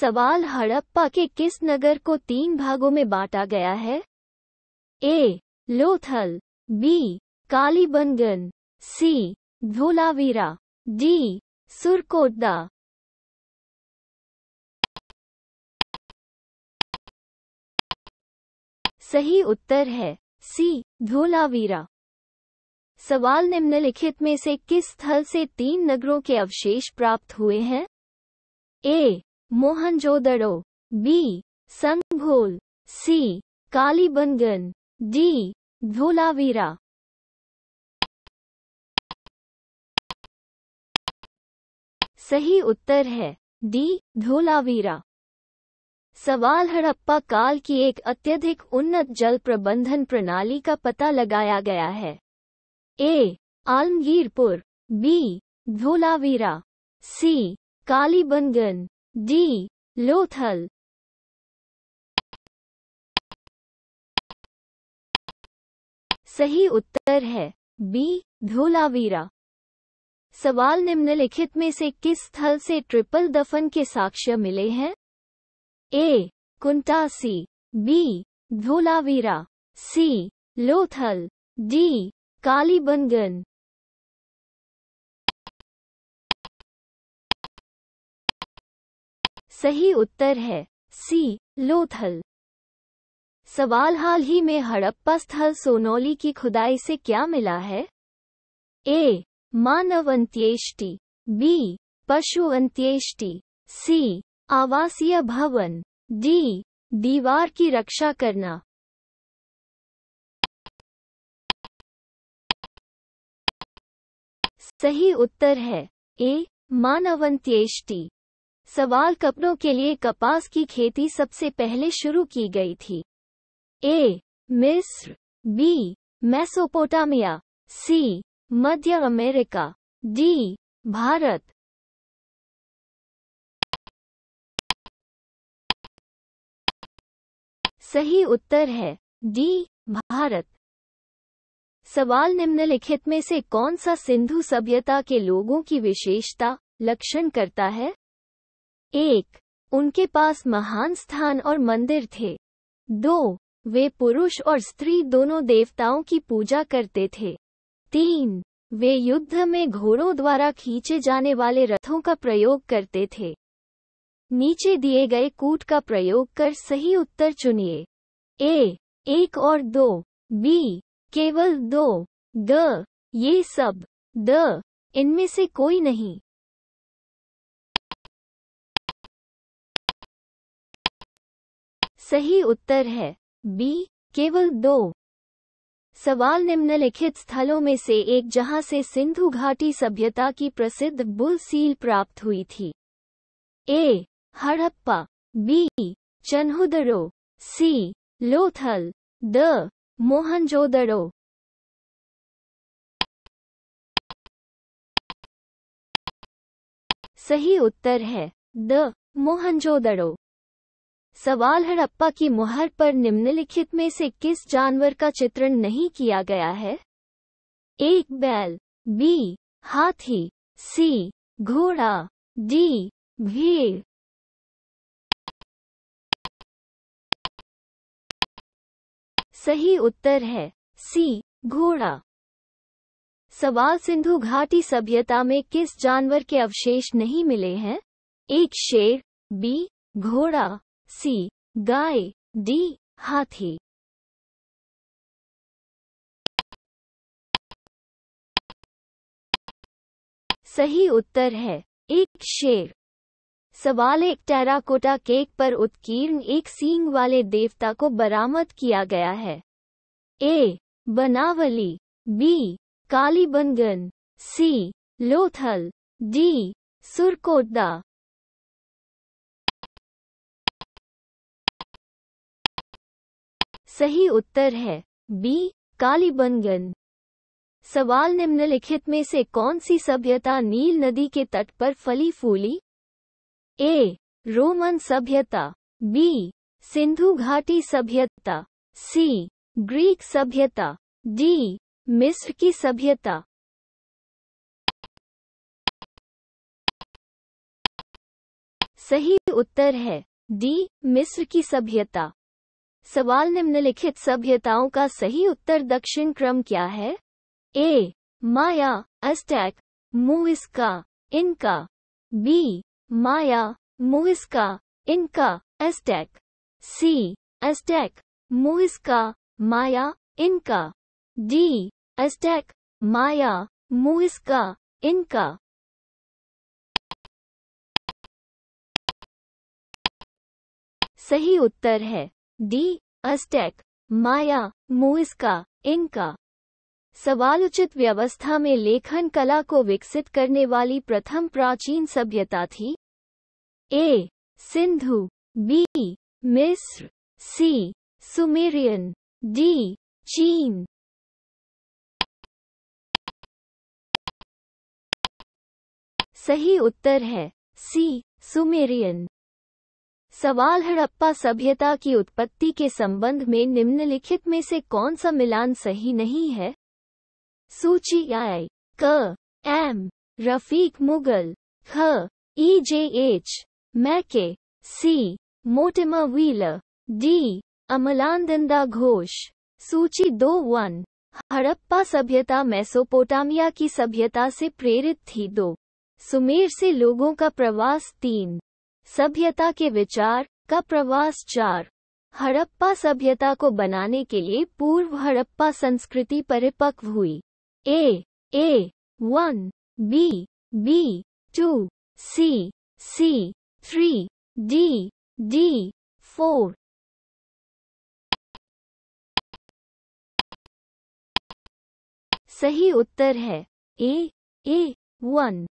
सवाल हड़प्पा के किस नगर को तीन भागों में बांटा गया है A Lothal B Kalibangan C Dholavira D Surkotada सही उत्तर है सी धोलावीरा सवाल निम्नलिखित में से किस स्थल से तीन नगरों के अवशेष प्राप्त हुए हैं A Mohenjodaro B B. C Kalibangan D Dholavira सही उत्तर है डी धोलावीरा सवाल हड़प्पा काल की एक अत्यधिक उन्नत जल प्रबंधन प्रणाली का पता लगाया गया है A Alamgirpur B Dholavira C Kalibangan D. Lothal सही उत्तर है बी धोलावीरा सवाल निम्नलिखित में से किस स्थल से ट्रिपल दफन के साक्ष्य मिले हैं A Kuntasi B Dholavira C Lothal D Kalibangan सही उत्तर है सी लोथल सवाल हाल ही में हड़प्पा स्थल सोनौली की खुदाई से क्या मिला है ए मानव अंत्येष्टि बी पशु अंत्येष्टि सी आवासीय भवन डी दीवार की रक्षा करना सही उत्तर है ए मानव अंत्येष्टि सवाल कपड़ों के लिए कपास की खेती सबसे पहले शुरू की गई थी ए मिस्र बी मेसोपोटामिया सी मध्य अमेरिका डी भारत सही उत्तर है डी भारत सवाल निम्नलिखित में से कौन सा सिंधु सभ्यता के लोगों की विशेषता लक्षण करता है एक उनके पास महान स्थान और मंदिर थे दो वे पुरुष और स्त्री दोनों देवताओं की पूजा करते थे तीन वे युद्ध में घोड़ों द्वारा खींचे जाने वाले रथों का प्रयोग करते थे नीचे दिए गए कूट का प्रयोग कर सही उत्तर चुनिए ए एक और दो बी केवल दो ग ये सब द इनमें से कोई नहीं सही उत्तर है बी केवल दो सवाल निम्नलिखित स्थलों में से एक जहां से सिंधु घाटी सभ्यता की प्रसिद्ध बुल सील प्राप्त हुई थी A Harappa B Chanhudaro C Lothal D Mohenjodaro सही उत्तर है द मोहनजोदड़ो सवाल हड़प्पा की मुहर पर निम्नलिखित में से किस जानवर का चित्रण नहीं किया गया है एक बैल बी हाथी सी घोड़ा डी भीड़ सही उत्तर है सी घोड़ा सवाल सिंधु घाटी सभ्यता में किस जानवर के अवशेष नहीं मिले हैं एक शेर बी घोड़ा सी गाय डी हाथी सही उत्तर है एक शेर सवाल एक टेराकोटा केक पर उत्कीर्ण एक सींग वाले देवता को बरामद किया गया है A Banawali B Kalibangan C Lothal D Surkotada सही उत्तर है बी कालीबंगन सवाल निम्नलिखित में से कौन सी सभ्यता नील नदी के तट पर फली फूली ए रोमन सभ्यता बी सिंधु घाटी सभ्यता सी ग्रीक सभ्यता डी मिस्र की सभ्यता सही उत्तर है डी मिस्र की सभ्यता सवाल निम्नलिखित सभ्यताओं का सही उत्तर दक्षिण क्रम क्या है ए माया अस्टैक मुइस्का इनका बी माया का इनका अस्टैक सी अस्टैक मुइस्का माया इनका डी अस्टैक माया मुइस्का इनका सही उत्तर है डी अस्टेक माया मुइस्का इनका सवाल उचित व्यवस्था में लेखन कला को विकसित करने वाली प्रथम प्राचीन सभ्यता थी ए सिंधु बी मिस्र सी सुमेरियन डी चीन सही उत्तर है सी सुमेरियन सवाल हड़प्पा सभ्यता की उत्पत्ति के संबंध में निम्नलिखित में से कौन सा मिलान सही नहीं है सूची आई क एम रफीक मुगल ख ई J H Mackay C Mortimer Wheeler D Amalananda Ghosh सूची दो वन हड़प्पा सभ्यता मेसोपोटामिया की सभ्यता से प्रेरित थी दो सुमेर से लोगों का प्रवास तीन सभ्यता के विचार का प्रवास चार हड़प्पा सभ्यता को बनाने के लिए पूर्व हड़प्पा संस्कृति परिपक्व हुई A A one B B two C C three D D four सही उत्तर है ए ए वन